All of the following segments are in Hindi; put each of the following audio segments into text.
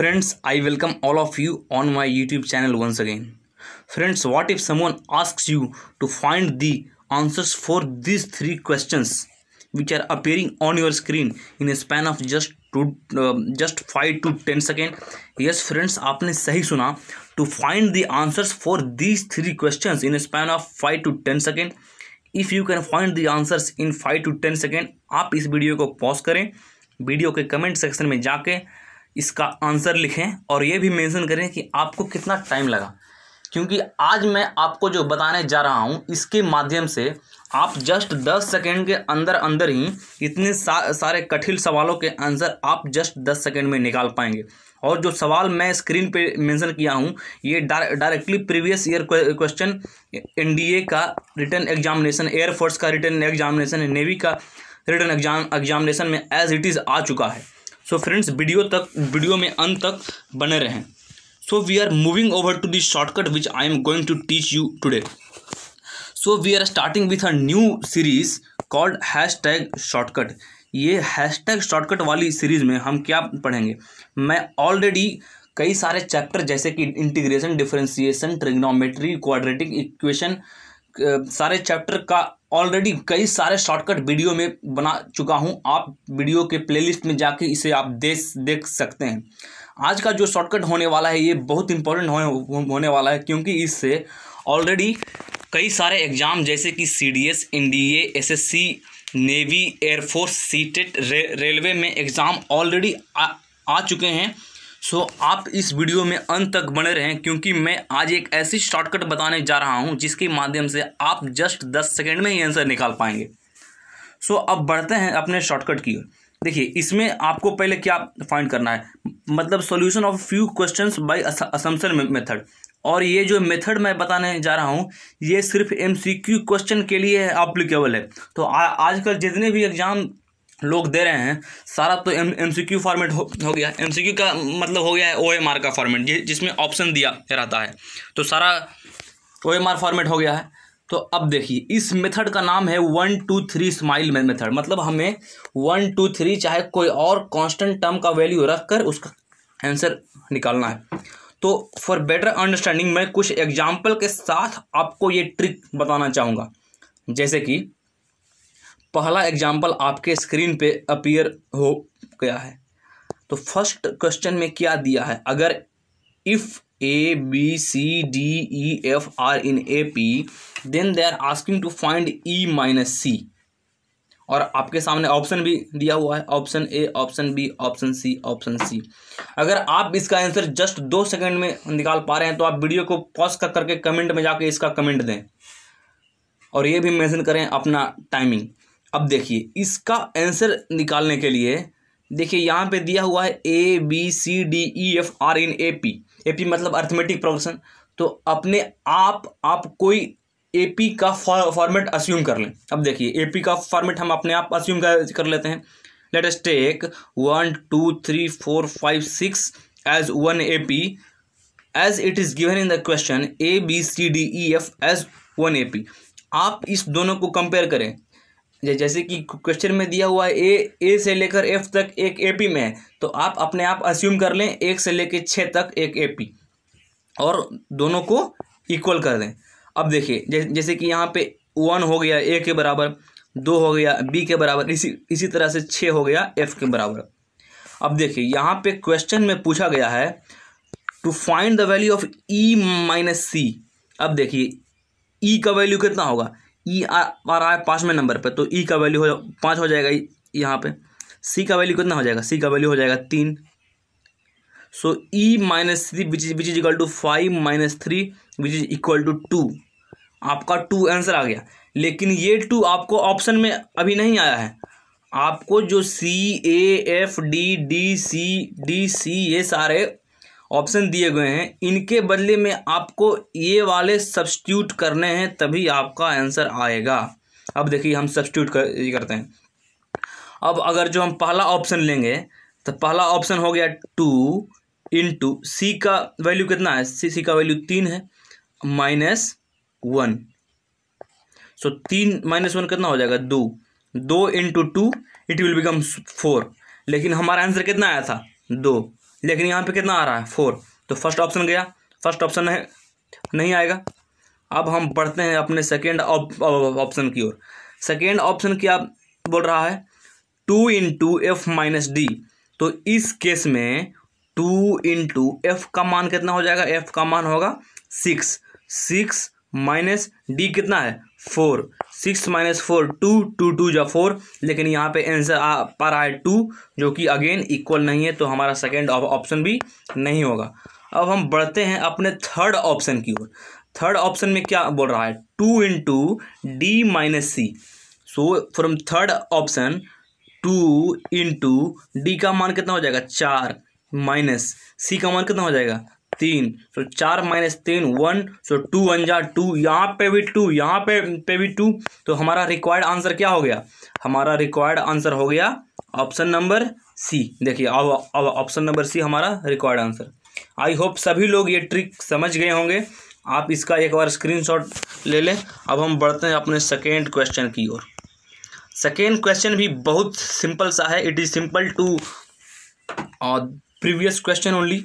friends i welcome all of you on my youtube channel once again friends what if someone asks you to find the answers for these three questions which are appearing on your screen in a span of just uh, just 5 to 10 second yes friends aapne sahi suna to find the answers for these three question in span of five to ten second if you can find the answers in five to ten second आप इस वीडियो को पॉज करें वीडियो के कमेंट सेक्शन में जाके इसका आंसर लिखें और ये भी मेंशन करें कि आपको कितना टाइम लगा क्योंकि आज मैं आपको जो बताने जा रहा हूँ इसके माध्यम से आप जस्ट दस सेकेंड के अंदर अंदर ही इतने सा, सारे कठिन सवालों के आंसर आप जस्ट दस सेकेंड में निकाल पाएंगे और जो सवाल मैं स्क्रीन पे मेंशन किया हूँ ये directly previous year question NDA का रिटर्न एग्जामिनेशन एयरफोर्स का रिटर्न एग्जामिनेशन नेवी का रिटर्न एग्जाम एग्जामिनेशन में एज इट इज़ आ चुका है सो फ्रेंड्स वीडियो तक वीडियो में अंत तक बने रहें so we are moving over to this shortcut which I am going to teach you today so we are starting with a new series called hash tag shortcut ये हैशटैग शॉर्टकट वाली सीरीज़ में हम क्या पढ़ेंगे मैं ऑलरेडी कई सारे चैप्टर जैसे कि integration differentiation trigonometry quadratic equation सारे चैप्टर का ऑलरेडी कई सारे शॉर्टकट वीडियो में बना चुका हूँ आप वीडियो के प्लेलिस्ट में जाके इसे आप देख देख सकते हैं आज का जो शॉर्टकट होने वाला है ये बहुत इंपॉर्टेंट होने होने वाला है क्योंकि इससे ऑलरेडी कई सारे एग्ज़ाम जैसे कि C D S N D A S S C navy air force CTET रे, रेलवे में एग्ज़ाम ऑलरेडी आ, आ चुके हैं सो so, आप इस वीडियो में अंत तक बने रहें क्योंकि मैं आज एक ऐसी शॉर्टकट बताने जा रहा हूं जिसके माध्यम से आप जस्ट दस सेकेंड में ही आंसर निकाल पाएंगे सो so, अब बढ़ते हैं अपने शॉर्टकट की ओर देखिए इसमें आपको पहले क्या फाइंड करना है मतलब solution of few questions by assumption method और ये जो मेथड मैं बताने जा रहा हूँ ये सिर्फ एमसीक्यू क्वेश्चन के लिए अप्लीकेबल है तो आजकल जितने भी एग्ज़ाम लोग दे रहे हैं सारा तो M M C Q format हो, हो गया एम सी क्यू का मतलब हो गया है ओ एम आर का फॉर्मेट जि, जिसमें ऑप्शन दिया रहता है तो सारा ओ एम आर फॉर्मेट हो गया है तो अब देखिए इस मेथड का नाम है one two three smile method मतलब हमें वन टू थ्री चाहे कोई और कांस्टेंट टर्म का वैल्यू रख कर उसका आंसर निकालना है तो फॉर बेटर अंडरस्टैंडिंग मैं कुछ एग्जाम्पल के साथ आपको ये ट्रिक बताना चाहूँगा जैसे कि पहला एग्जाम्पल आपके स्क्रीन पे अपीयर हो गया है तो फर्स्ट क्वेश्चन में क्या दिया है अगर if A B C D E F are in A P then they are asking to find E minus C और आपके सामने ऑप्शन भी दिया हुआ है option A option B option C option C अगर आप इसका आंसर जस्ट दो सेकंड में निकाल पा रहे हैं तो आप वीडियो को पॉज कर करके कमेंट में जाके इसका कमेंट दें और ये भी मेंशन करें अपना टाइमिंग अब देखिए इसका आंसर निकालने के लिए देखिए यहाँ पे दिया हुआ है A B C D E F are in A P A P मतलब अर्थमेटिक प्रोग्रेशन तो अपने आप आप कोई एपी का फॉर्मेट अस्यूम कर लें अब देखिए एपी का फॉर्मेट हम अपने आप अस्यूम कर लेते हैं let's take one two three four five six as one A P as it is given in the question A B C D E F as one A P आप इस दोनों को कंपेयर करें जैसे कि क्वेश्चन में दिया हुआ ए ए से लेकर एफ तक एक ए पी में है तो आप अपने आप अस्यूम कर लें एक से लेकर छः तक एक ए पी और दोनों को इक्वल कर दें अब देखिए जैसे कि यहाँ पे वन हो गया ए के बराबर दो हो गया बी के बराबर इसी इसी तरह से छः हो गया एफ के बराबर अब देखिए यहाँ पे क्वेश्चन में पूछा गया है to find the value of E minus C अब देखिए ई e का वैल्यू कितना होगा ई e आ रहा है पाँचवें नंबर पर तो ई e का वैल्यू हो पाँच हो जाएगा यहाँ पर सी का वैल्यू कितना हो जाएगा सी का वैल्यू हो जाएगा तीन so E minus three which is which is equal to five minus three which is equal to two आपका टू आंसर आ गया लेकिन ये टू आपको ऑप्शन में अभी नहीं आया है आपको जो C A F D D C D C ये सारे ऑप्शन दिए गए हैं इनके बदले में आपको ये वाले सब्सट्यूट करने हैं तभी आपका आंसर आएगा अब देखिए हम सब्सटीट्यूट कर, करते हैं अब अगर जो हम पहला ऑप्शन लेंगे तो पहला ऑप्शन हो गया टू इंटू सी का वैल्यू कितना है सी सी का वैल्यू तीन है माइनस वन सो तीन माइनस वन कितना हो जाएगा दो दो into two it will become four लेकिन हमारा आंसर कितना आया था दो लेकिन यहाँ पे कितना आ रहा है फोर तो फर्स्ट ऑप्शन गया फर्स्ट ऑप्शन है नहीं आएगा अब हम बढ़ते हैं अपने सेकेंड ऑप्शन की ओर सेकेंड ऑप्शन क्या बोल रहा है टू इन टू एफ माइनस डी तो इस केस में टू इंटू एफ का मान कितना हो जाएगा एफ का मान होगा सिक्स सिक्स माइनस डी कितना है four six minus four two to two या फोर लेकिन यहाँ पे आंसर आ पा रहा है टू जो कि अगेन इक्वल नहीं है तो हमारा सेकेंड ऑप्शन भी नहीं होगा अब हम बढ़ते हैं अपने थर्ड ऑप्शन की ओर थर्ड ऑप्शन में क्या बोल रहा है two into D minus C so from third option two into D का मान कितना हो जाएगा चार माइनस सी का मान कितना हो जाएगा तीन सो चार माइनस तीन वन सो टू वन जा टू यहाँ पे भी टू यहाँ पे पे भी टू तो हमारा रिक्वायर्ड आंसर क्या हो गया हमारा रिक्वायर्ड आंसर हो गया ऑप्शन नंबर सी देखिए अब अब ऑप्शन नंबर सी हमारा रिक्वायर्ड आंसर आई होप सभी लोग ये ट्रिक समझ गए होंगे आप इसका एक बार स्क्रीनशॉट ले लें अब हम बढ़ते हैं अपने सेकेंड क्वेश्चन की ओर सेकेंड क्वेश्चन भी बहुत सिंपल सा है it is simple to previous question only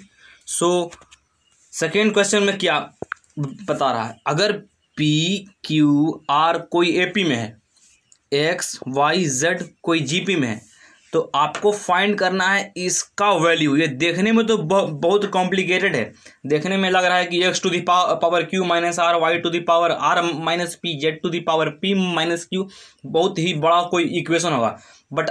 so second question में क्या बता रहा है अगर पी क्यू आर कोई ए पी में है एक्स वाई जेड कोई जी पी में है तो आपको फाइंड करना है इसका वैल्यू ये देखने में तो बहुत कॉम्प्लिकेटेड है देखने में लग रहा है कि X to the power Q minus R Y to the power R minus P Z to the power P minus Q बहुत ही बड़ा कोई इक्वेशन होगा बट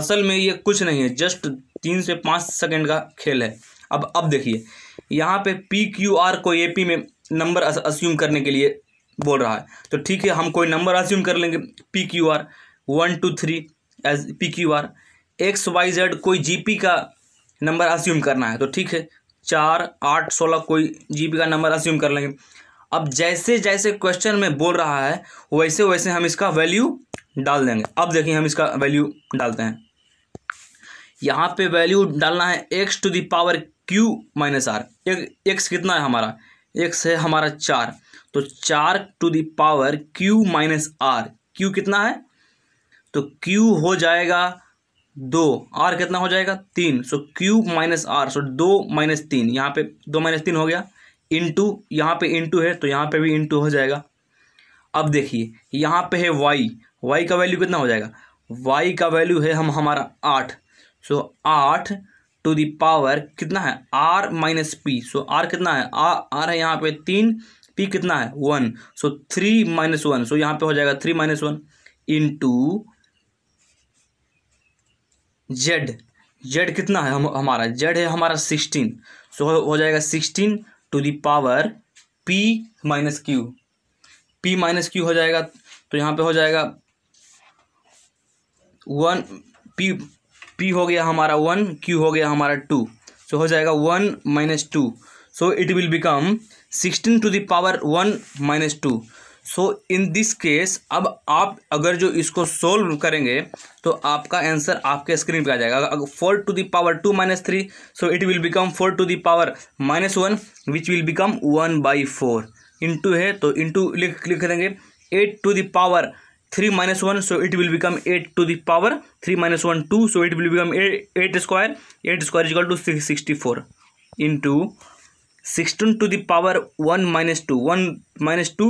असल में ये कुछ नहीं है जस्ट तीन से पाँच सेकंड का खेल है अब अब देखिए यहाँ पे पी क्यू आर को ए पी में नंबर अस्यूम करने के लिए बोल रहा है तो ठीक है हम कोई नंबर अस्यूम कर लेंगे P Q R one two three as P Q R X Y Z कोई जी पी का नंबर अस्यूम करना है तो ठीक है चार आठ सोलह कोई जी पी का नंबर अस्यूम कर लेंगे अब जैसे जैसे क्वेश्चन में बोल रहा है वैसे वैसे हम इसका वैल्यू डाल देंगे अब देखिए हम इसका वैल्यू डालते हैं यहाँ पे वैल्यू डालना है X to the power Q minus R एक एक्स कितना है हमारा एक्स है हमारा चार तो चार to power Q minus R Q कितना है तो क्यू हो जाएगा दो आर कितना हो जाएगा तीन so Q minus R so दो माइनस तीन यहाँ पे दो माइनस तीन हो गया इंटू यहाँ पे इंटू है तो यहाँ पे भी इंटू हो जाएगा अब देखिए यहाँ पे है वाई वाई का वैल्यू कितना हो जाएगा वाई का वैल्यू है हम हमारा आठ सो आठ टू दावर कितना है R minus P so R कितना है आ, आर है यहाँ पे तीन पी कितना है one so three minus one so यहाँ पे हो जाएगा three minus one into Z Z कितना है हम हमारा जेड है हमारा सिक्सटीन सो so, हो जाएगा sixteen to the power P minus Q P minus Q हो जाएगा तो यहाँ पे हो जाएगा वन पी पी हो गया हमारा वन क्यू हो गया हमारा टू सो so, हो जाएगा one minus two so it will become sixteen to the power one minus two so in this case अब आप अगर जो इसको सोल्व करेंगे तो आपका आंसर आपके स्क्रीन पे आ जाएगा अगर four to the power two minus three so it will become four to the power minus one which will become one by four into है तो इंटू लिख लिख देंगे eight to the power three minus one so it will become eight to the power three minus one two so it will become eight square eight square is equal to sixty four into sixteen to the power one minus to one minus two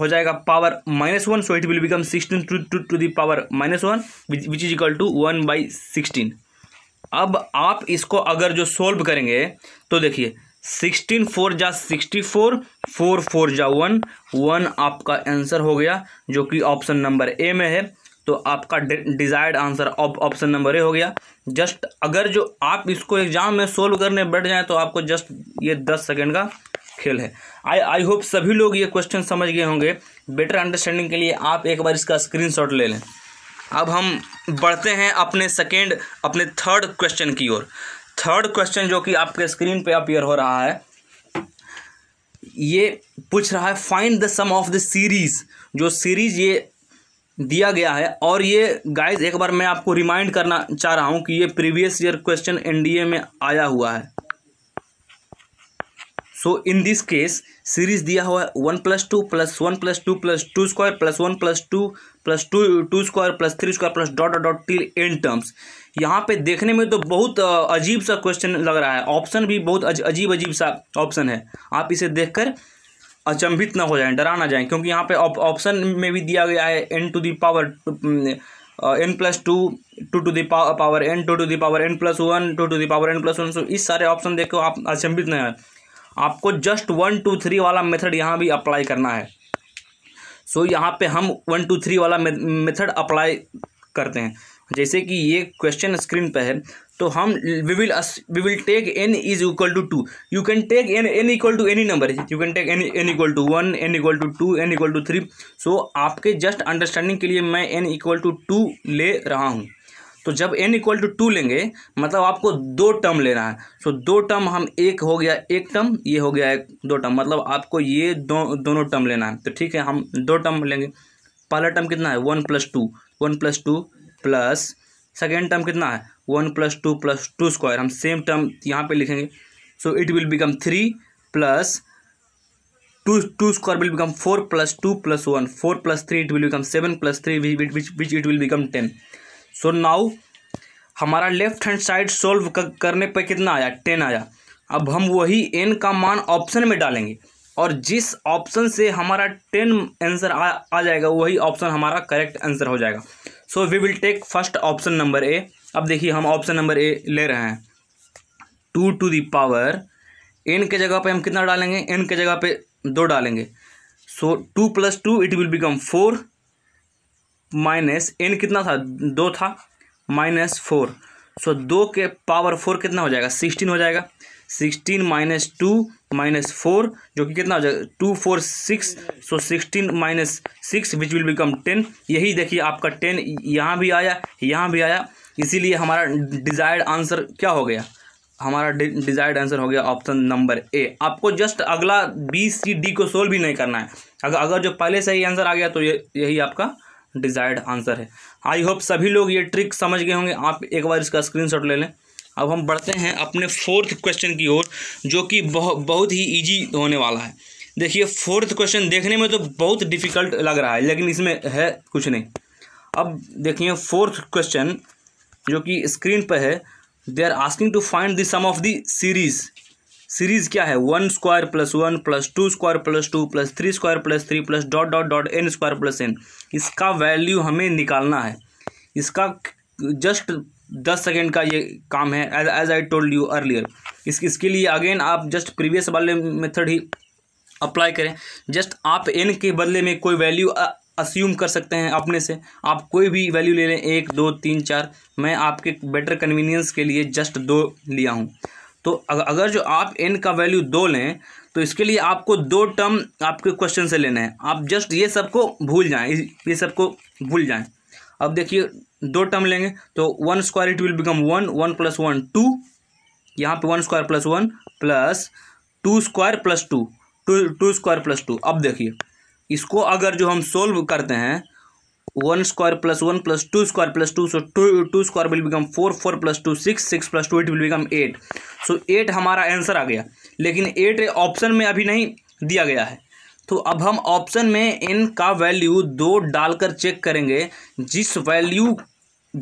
हो जाएगा power minus one so it will become sixteen to to to the power minus one which is equal to one by sixteen अब आप इसको अगर जो सोल्व करेंगे तो देखिए सिक्सटीन फोर जा सिक्सटी फोर फोर फोर जा वन वन आपका आंसर हो गया जो कि ऑप्शन नंबर ए में है तो आपका desired answer option number A हो गया जस्ट अगर जो आप इसको एग्ज़ाम में सोल्व करने बैठ जाएं तो आपको जस्ट ये दस सेकेंड का खेल है आई आई होप सभी लोग ये क्वेश्चन समझ गए होंगे बेटर अंडरस्टैंडिंग के लिए आप एक बार इसका स्क्रीनशॉट ले लें अब हम बढ़ते हैं अपने सेकेंड अपने थर्ड क्वेश्चन की ओर थर्ड क्वेश्चन जो कि आपके स्क्रीन पे अपीयर हो रहा है ये पूछ रहा है find the sum of the series जो सीरीज़ ये दिया गया है और ये गाइस एक बार मैं आपको रिमाइंड करना चाह रहा हूँ कि ये प्रीवियस ईयर क्वेश्चन एनडीए में आया हुआ है so in this case series दिया हुआ है one plus two plus one plus two plus two square plus one plus two plus two two square plus three square plus dot dot till N terms यहाँ पे देखने में तो बहुत अजीब सा क्वेश्चन लग रहा है ऑप्शन भी बहुत अजीब अजीब सा ऑप्शन है आप इसे देखकर अचंभित ना हो जाएं डरा ना जाएं क्योंकि यहाँ पे ऑप्शन में भी दिया गया है N to the power N plus two to to power N two to power N plus one two to the power N plus one so इस सारे ऑप्शन देखो आप अचंभित ना है आपको जस्ट वन टू थ्री वाला मेथड यहाँ भी अप्लाई करना है सो so, यहाँ पे हम वन टू थ्री वाला मेथड अप्लाई करते हैं जैसे कि ये क्वेश्चन स्क्रीन पर है तो हम we will we will take N is equal to two you can take N N equal to any number you can take N N equal to one N equal to two N equal to three so आपके जस्ट अंडरस्टैंडिंग के लिए मैं एन इक्वल टू टू ले रहा हूँ तो जब एन इक्वल टू टू लेंगे मतलब आपको दो टर्म लेना है सो so, दो टर्म हम एक हो गया एक टर्म ये हो गया एक दो टर्म मतलब आपको ये दो दोनों टर्म लेना है तो ठीक है हम दो टर्म लेंगे पहला टर्म कितना है one plus two one plus two plus second term कितना है one plus two plus two square हम सेम टर्म यहाँ पे लिखेंगे so it will become three plus two two square will become four plus two plus one four plus three it will become seven plus three which it will become ten so now हमारा लेफ्ट हैंड साइड सॉल्व करने पर कितना आया टेन आया अब हम वही एन का मान ऑप्शन में डालेंगे और जिस ऑप्शन से हमारा टेन आंसर आ, आ जाएगा वही ऑप्शन हमारा करेक्ट आंसर हो जाएगा so we will take first option number A अब देखिए हम ऑप्शन नंबर ए ले रहे हैं टू टू पावर एन के जगह पे हम कितना डालेंगे एन के जगह पे दो डालेंगे so two plus two it will become four minus N कितना था दो था माइनस फोर सो दो के पावर फोर कितना हो जाएगा सिक्सटीन हो जाएगा sixteen minus two minus four जो कि कितना हो जाएगा two four six so sixteen minus six which will become ten यही देखिए आपका टेन यहाँ भी आया यहाँ भी आया इसीलिए हमारा डिज़ायर्ड आंसर क्या हो गया हमारा डिज़ायर्ड आंसर हो गया ऑप्शन नंबर ए आपको जस्ट अगला बी सी डी को सोल्व भी नहीं करना है अगर अगर जो पहले से ही आंसर आ गया तो ये यही आपका डिज़ायर्ड आंसर है आई होप सभी लोग ये ट्रिक समझ गए होंगे आप एक बार इसका स्क्रीनशॉट ले लें अब हम बढ़ते हैं अपने फोर्थ क्वेश्चन की ओर जो कि बहुत बहुत ही ईजी होने वाला है देखिए फोर्थ क्वेश्चन देखने में तो बहुत डिफ़िकल्ट लग रहा है लेकिन इसमें है कुछ नहीं अब देखिए फोर्थ क्वेश्चन जो कि स्क्रीन पर है they are asking to find the sum of the series series क्या है one square plus one plus two square plus two plus three square plus three plus dot dot dot N square plus N इसका वैल्यू हमें निकालना है इसका जस्ट दस सेकेंड का ये काम है as as I told you earlier इस, इसके लिए अगेन आप जस्ट प्रीवियस वाले मेथड ही अप्लाई करें जस्ट आप एन के बदले में कोई वैल्यू अस्यूम कर सकते हैं अपने से आप कोई भी वैल्यू ले लें एक दो तीन चार मैं आपके बेटर कन्वीनियंस के लिए जस्ट दो लिया हूँ तो अगर जो आप एन का वैल्यू दो लें तो इसके लिए आपको दो टर्म आपके क्वेश्चन से लेना है आप जस्ट ये सबको भूल जाएं ये सबको भूल जाएँ अब देखिए दो टर्म लेंगे तो one square it will become one one plus one two यहाँ पे one square plus one plus two square plus two to two square plus two अब देखिए इसको अगर जो हम सोल्व करते हैं one square plus one plus two square plus two so two two square will become four four plus two six six plus two it will become eight so eight हमारा आंसर आ गया लेकिन एट ऑप्शन में अभी नहीं दिया गया है तो अब हम ऑप्शन में एन का वैल्यू दो डालकर चेक करेंगे जिस वैल्यू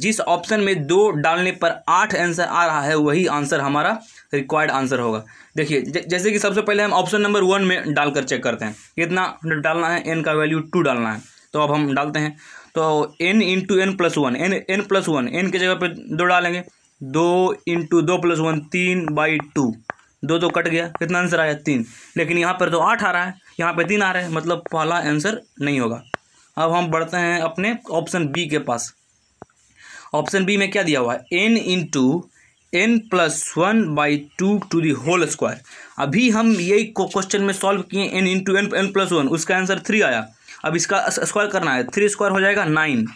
जिस ऑप्शन में दो डालने पर आठ आंसर आ रहा है वही आंसर हमारा रिक्वायर्ड आंसर होगा देखिए जैसे कि सबसे पहले हम ऑप्शन नंबर वन में डालकर चेक करते हैं कितना डालना है एन का वैल्यू टू डालना है तो अब हम डालते हैं तो N into N plus one N N plus one N की जगह पे दो डालेंगे दो इंटू दो प्लस वन तीन बाई टू दो दो तो कट गया कितना आंसर आया तीन लेकिन यहाँ पर तो आठ आ रहा है यहाँ पे तीन आ रहे हैं मतलब पहला आंसर नहीं होगा अब हम बढ़ते हैं अपने ऑप्शन बी के पास ऑप्शन बी में क्या दिया हुआ है N in two N plus one by two to the whole square अभी हम यही क्वेश्चन में सॉल्व किए N in two N N plus one उसका आंसर थ्री आया अब इसका स्क्वायर करना है थ्री स्क्वायर हो जाएगा नाइन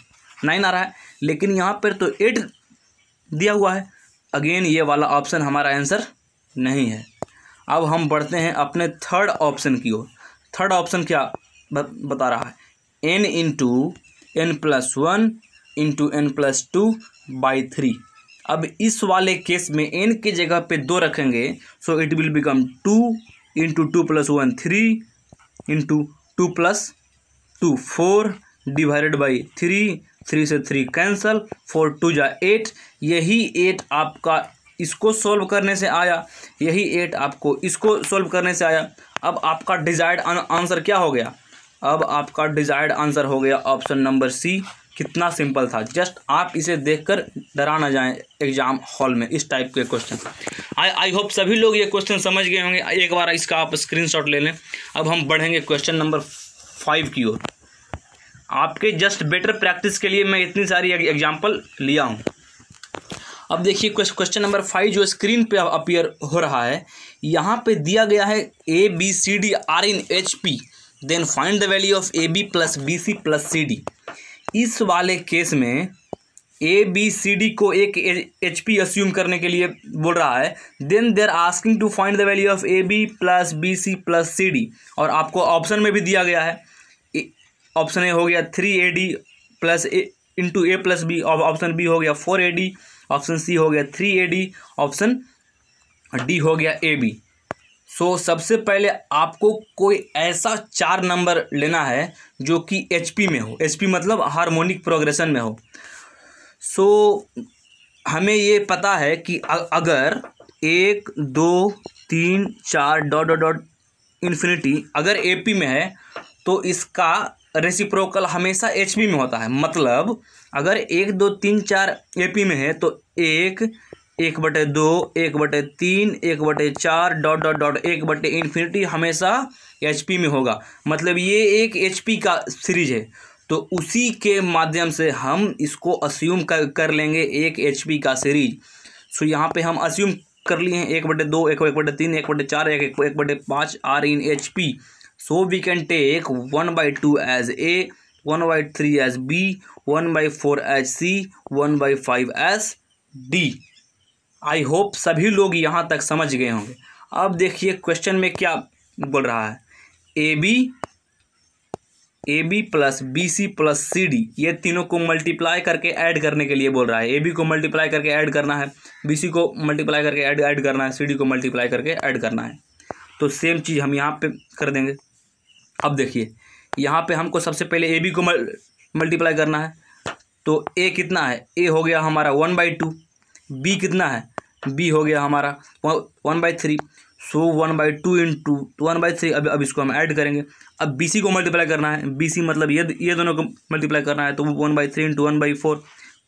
नाइन आ रहा है लेकिन यहाँ पर तो एट दिया हुआ है अगेन ये वाला ऑप्शन हमारा आंसर नहीं है अब हम बढ़ते हैं अपने थर्ड ऑप्शन की ओर थर्ड ऑप्शन क्या बता रहा है N into N plus one into N plus two by three अब इस वाले केस में एन के जगह पे दो रखेंगे so it will become two into two plus one three into two plus two four divided by three three से थ्री कैंसल फोर टू जा एट यही एट आपका इसको सॉल्व करने से आया यही एट आपको इसको सॉल्व करने से आया अब आपका डिज़ायर्ड आंसर क्या हो गया अब आपका डिज़ायर्ड आंसर हो गया ऑप्शन नंबर सी कितना सिंपल था जस्ट आप इसे देखकर डरा ना जाएं एग्ज़ाम हॉल में इस टाइप के क्वेश्चन आई आई होप सभी लोग ये क्वेश्चन समझ गए होंगे एक बार इसका आप स्क्रीनशॉट ले लें अब हम बढ़ेंगे क्वेश्चन नंबर फाइव की ओर आपके जस्ट बेटर प्रैक्टिस के लिए मैं इतनी सारी एग्जाम्पल लिया हूँ अब देखिए क्वेश्चन नंबर फाइव जो स्क्रीन पे अपियर हो रहा है यहाँ पे दिया गया है A B C D are in H P then find the value of A B plus B C plus C D इस वाले केस में ए बी सी डी को एक एच पी अस्यूम करने के लिए बोल रहा है then they're asking to find the value of A B plus B C plus C D और आपको ऑप्शन में भी दिया गया है ऑप्शन ए हो गया three A D plus A into A plus B option B हो गया four A D option C हो गया three A D option D हो गया ए बी सो सबसे पहले आपको कोई ऐसा चार नंबर लेना है जो कि एच पी में हो एच पी मतलब हार्मोनिक प्रोग्रेशन में हो सो so, हमें ये पता है कि अगर एक दो तीन चार डॉट डॉट डॉट इन्फिनिटी अगर ए पी में है तो इसका रेसिप्रोकल हमेशा एच पी में होता है मतलब अगर एक दो तीन चार एपी में है तो एक एक बटे दो एक बटे तीन एक बटे चार डॉट डॉट डॉट एक बटे इन्फिनिटी हमेशा एचपी में होगा मतलब ये एक एचपी का सीरीज है तो उसी के माध्यम से हम इसको अस्यूम कर कर लेंगे एक एचपी का सीरीज सो यहाँ पे हम अस्यूम कर लिए हैं एक बटे दो एक बटे तीन एक बटे चार एक एक बटे पाँच R in H P so we can take one by two as A one by three as B one by four as C one by five as D I hope सभी लोग यहाँ तक समझ गए होंगे अब देखिए क्वेश्चन में क्या बोल रहा है A B A B plus B C plus C D ये तीनों को मल्टीप्लाई करके ऐड करने के लिए बोल रहा है ए बी को मल्टीप्लाई करके ऐड करना है बी सी को मल्टीप्लाई करके ऐड ऐड करना है सी डी को मल्टीप्लाई करके ऐड करना है तो सेम चीज़ हम यहाँ पे कर देंगे अब देखिए यहाँ पे हमको सबसे पहले ए बी को मल्टीप्लाई करना है तो ए कितना है ए हो गया हमारा वन बाई टू बी कितना है बी हो गया हमारा one by three so one by two in into तो वन बाई थ्री अब अब इसको हम ऐड करेंगे अब बी सी को मल्टीप्लाई करना है बी सी मतलब ये ये दोनों को मल्टीप्लाई करना है तो one by three into one by four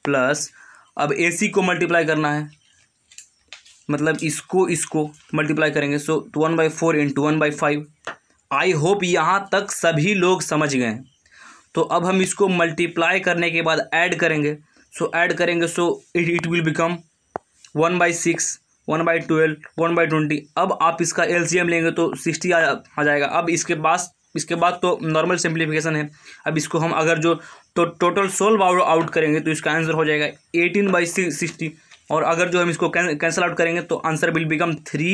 plus अब ए सी को मल्टीप्लाई करना है मतलब इसको इसको मल्टीप्लाई करेंगे so one by four into one by five I hope यहाँ तक सभी लोग समझ गए तो अब हम इसको मल्टीप्लाई करने के बाद ऐड करेंगे सो ऐड करेंगे so it it will become one by six one by twelve one by twenty अब आप इसका एल लेंगे तो सिक्सटी आ, आ जाएगा अब इसके पास इसके बाद तो नॉर्मल सिंप्लीफिकेशन है अब इसको हम अगर जो तो टोटल सोल्व आउट आउट करेंगे तो इसका आंसर हो जाएगा एटीन बाई सिक्सटी और अगर जो हम इसको कैंसिल आउट करेंगे तो answer will become three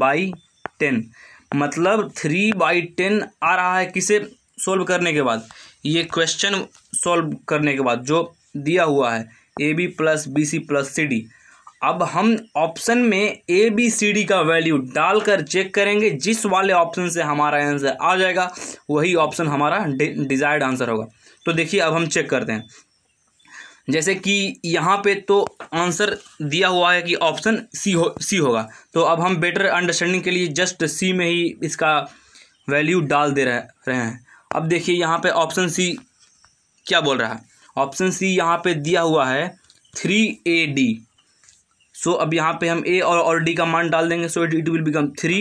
by ten मतलब थ्री बाई टेन आ रहा है किसे सोल्व करने के बाद ये क्वेश्चन सॉल्व करने के बाद जो दिया हुआ है A B plus B C plus C D अब हम ऑप्शन में ए बी सी डी का वैल्यू डालकर चेक करेंगे जिस वाले ऑप्शन से हमारा आंसर आ जाएगा वही ऑप्शन हमारा डिजायर्ड आंसर होगा तो देखिए अब हम चेक करते हैं जैसे कि यहाँ पे तो आंसर दिया हुआ है कि ऑप्शन सी हो सी होगा तो अब हम बेटर अंडरस्टैंडिंग के लिए जस्ट सी में ही इसका वैल्यू डाल दे रहे रहे हैं अब देखिए यहाँ पे ऑप्शन सी क्या बोल रहा है ऑप्शन सी यहाँ पे दिया हुआ है थ्री ए डी सो अब यहाँ पे हम ए और और डी का मान डाल देंगे so it will become three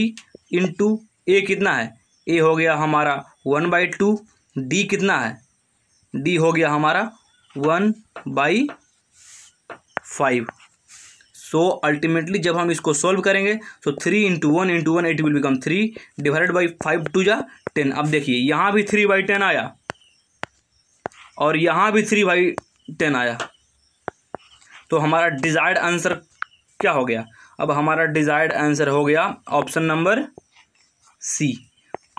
into A कितना है ए हो गया हमारा वन बाई टू डी कितना है डी हो गया हमारा one by five so ultimately जब हम इसको सॉल्व करेंगे तो three into one into one eight will become three divided by five two जा टेन अब देखिए यहाँ भी थ्री बाई टेन आया और यहाँ भी थ्री बाई टेन आया तो हमारा डिज़ायर्ड आंसर क्या हो गया अब हमारा डिज़ायर्ड आंसर हो गया ऑप्शन नंबर सी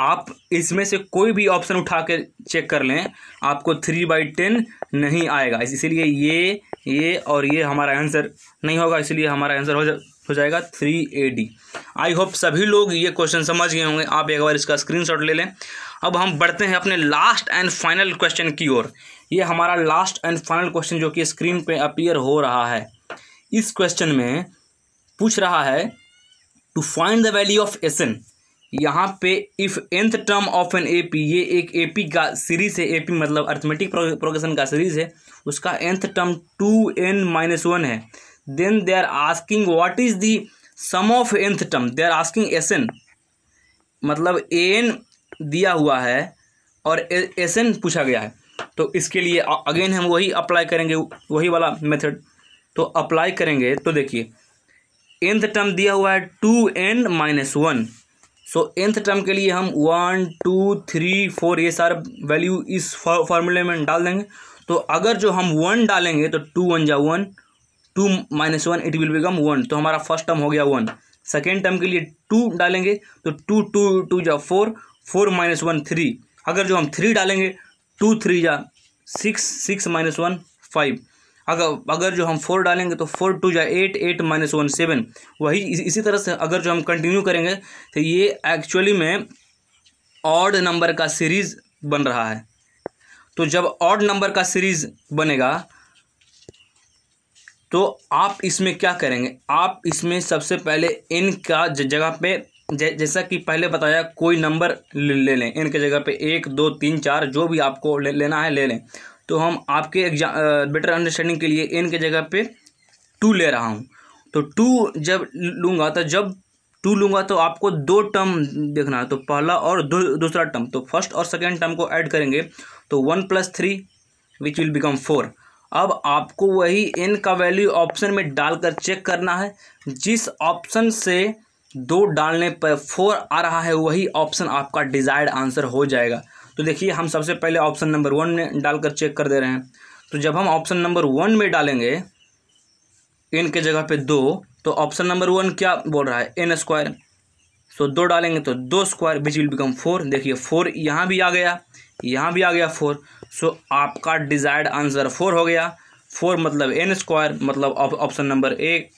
आप इसमें से कोई भी ऑप्शन उठा के चेक कर लें आपको थ्री बाई टेन नहीं आएगा इसीलिए ये ये और ये हमारा आंसर नहीं होगा इसलिए हमारा आंसर हो जा हो जाएगा three A D I hope सभी लोग ये क्वेश्चन समझ गए होंगे आप एक बार इसका स्क्रीनशॉट ले लें अब हम बढ़ते हैं अपने लास्ट एंड फाइनल क्वेश्चन की ओर ये हमारा लास्ट एंड फाइनल क्वेश्चन जो कि स्क्रीन पे अपीयर हो रहा है इस क्वेश्चन में पूछ रहा है to find the value of S n यहाँ पे if nth term of an AP ये एक एपी का सीरीज है एपी मतलब अर्थमेटिक प्रोग्रेशन का सीरीज है उसका nth term two n minus one है then they are asking what is the sum of nth term they are asking S n मतलब ए एन दिया हुआ है और एस एन पूछा गया है तो इसके लिए अगेन हम वही अप्लाई करेंगे वही वाला मेथड तो अप्लाई करेंगे तो देखिए एंथ टर्म दिया हुआ है two n minus one so nth term के लिए हम वन टू थ्री फोर ये सारा वैल्यू इस फॉर्मूले में डाल देंगे तो अगर जो हम वन डालेंगे तो टू वन जा one two minus one it will become one तो हमारा फर्स्ट टर्म हो गया वन सेकेंड टर्म के लिए टू डालेंगे तो टू टू टू जा four four minus one three अगर जो हम थ्री डालेंगे टू थ्री जा six six minus one five अगर अगर जो हम फोर डालेंगे तो फोर टू या eight eight minus one seven वही इसी तरह से अगर जो हम कंटिन्यू करेंगे तो ये एक्चुअली में ऑड नंबर का सीरीज़ बन रहा है तो जब ऑड नंबर का सीरीज़ बनेगा तो आप इसमें क्या करेंगे आप इसमें सबसे पहले इन का जगह पे जैसा कि पहले बताया कोई नंबर ले लें इनके जगह पे एक दो तीन चार जो भी आपको ले, लेना है ले लें तो हम आपके एग्जाम बेटर अंडरस्टैंडिंग के लिए एन के जगह पे टू ले रहा हूँ तो टू जब लूँगा तो जब टू लूँगा तो आपको दो टर्म देखना है तो पहला और दो दूसरा टर्म तो फर्स्ट और सेकेंड टर्म को ऐड करेंगे तो one plus three which will become four अब आपको वही एन का वैल्यू ऑप्शन में डालकर चेक करना है जिस ऑप्शन से दो डालने पर फोर आ रहा है वही ऑप्शन आपका डिज़ायर्ड आंसर हो जाएगा तो देखिए हम सबसे पहले ऑप्शन नंबर वन में डालकर चेक कर दे रहे हैं तो जब हम ऑप्शन नंबर वन में डालेंगे एन के जगह पे दो तो ऑप्शन नंबर वन क्या बोल रहा है एन स्क्वायर सो दो डालेंगे तो दो square which will become four देखिए फोर यहाँ भी आ गया यहाँ भी आ गया फोर सो आपका डिज़ायर्ड आंसर फोर हो गया फोर मतलब एन स्क्वायर मतलब ऑप्शन नंबर एक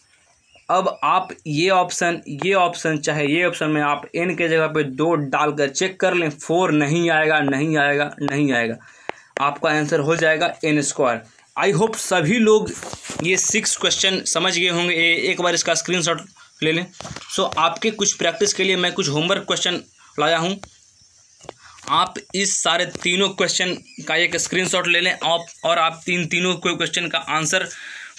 अब आप ये ऑप्शन ये ऑप्शन चाहे ये ऑप्शन में आप एन के जगह पे दो डालकर चेक कर लें फोर नहीं आएगा नहीं आएगा नहीं आएगा आपका आंसर हो जाएगा एन स्क्वायर आई होप सभी लोग ये सिक्स क्वेश्चन समझ गए होंगे एक बार इसका स्क्रीनशॉट ले लें सो so, आपके कुछ प्रैक्टिस के लिए मैं कुछ होमवर्क क्वेश्चन लाया हूँ आप इस सारे तीनों क्वेश्चन का एक स्क्रीनशॉट ले लें आप और आप तीन तीनों क्वेश्चन का आंसर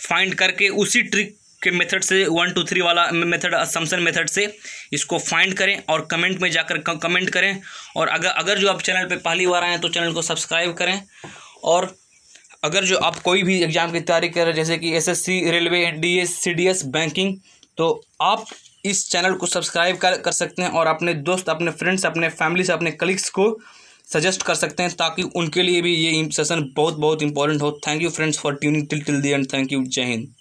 फाइंड करके उसी ट्रिक के मेथड से वन टू थ्री वाला मेथड असम्पन मेथड से इसको फाइंड करें और कमेंट में जाकर कमेंट करें और अगर अगर जो आप चैनल पे पहली बार आएँ तो चैनल को सब्सक्राइब करें और अगर जो आप कोई भी एग्ज़ाम की तैयारी कर रहे हैं जैसे कि SSC railway DS S banking तो आप इस चैनल को सब्सक्राइब कर कर सकते हैं और अपने दोस्त अपने फ्रेंड्स अपने फैमिली से अपने कलीग्स को सजेस्ट कर सकते हैं ताकि उनके लिए भी ये सेशन बहुत बहुत इंपॉर्टेंट हो thank you friends for tuning till till the end thank you Jai Hind